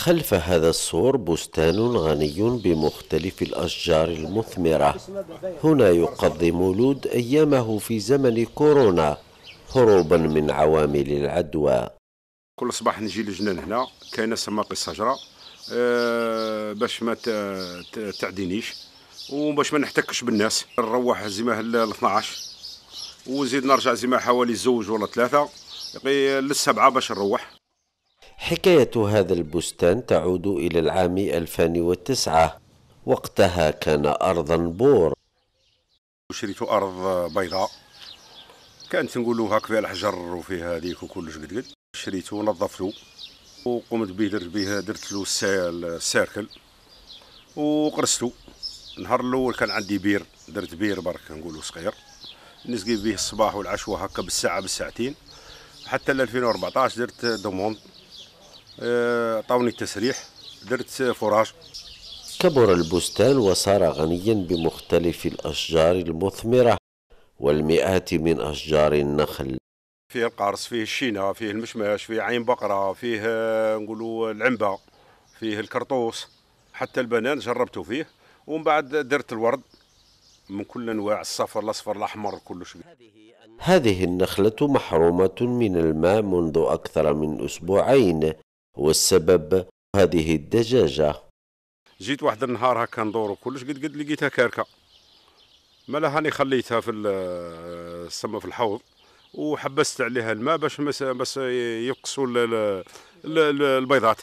خلف هذا السور بستان غني بمختلف الأشجار المثمرة هنا يقضي مولود أيامه في زمن كورونا هروبا من عوامل العدوى كل صباح نجي لجنان هنا كاينه سما الشجره أه باش ما تعدينيش وباش ما نحتكش بالناس نروح زي ما 12 وزيد نرجع زي ما حوالي زوج ولا ثلاثه للسبعه باش نروح حكاية هذا البستان تعود إلى العام 2009 وقتها كان أرضا بور شريت أرض بيضاء كانت نقولوا هاك فيها الحجر وفيها هذيك وكلش قد قد شريته ونظفته وقمت به درت به درت له السيركل وقرسته النهار الاول كان عندي بير درت بير برك نقولوا صغير نسقي به الصباح والعشوه هكا بالساعه بالساعتين حتى ل 2014 درت دوموند عطاوني آه، التسريح درت فراش كبر البستان وصار غنيا بمختلف الأشجار المثمرة والمئات من أشجار النخل فيه القرص فيه الشينة فيه المشماش فيه عين بقرة فيه آه، نقولوا العنبة فيه الكرطوس حتى البنان جربته فيه ومن بعد درت الورد من كل انواع الصفر الاصفر الاحمر كل شيء هذه النخله محرومه من الماء منذ اكثر من اسبوعين والسبب هذه الدجاجة جيت واحد النهار هكا ندور وكلش قد قد لقيتها كاركة مالا هاني خليتها في السما في الحوض وحبست عليها الماء باش بس يقصوا البيضات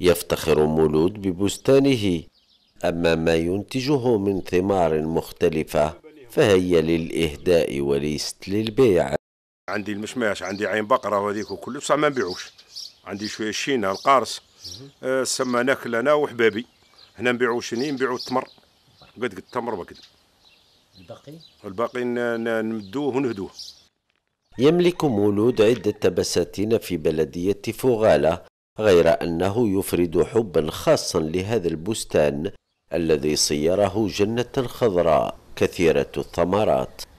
يفتخر مولود ببستانه أما ما ينتجه من ثمار مختلفة فهي للإهداء وليست للبيع عندي المشماش عندي عين بقرة وهذيك وكل بصح ما نبيعوش عندي شويه شينه القارص آه، سما ناكل انا وحبابي هنا نبيعو شني نبيعو التمر قد قد التمر وكذا الباقي الباقي نمدوه ونهدوه يملك مولود عدة بساتين في بلدية فوغالة غير أنه يفرد حبا خاصا لهذا البستان الذي صيره جنة خضراء كثيرة الثمرات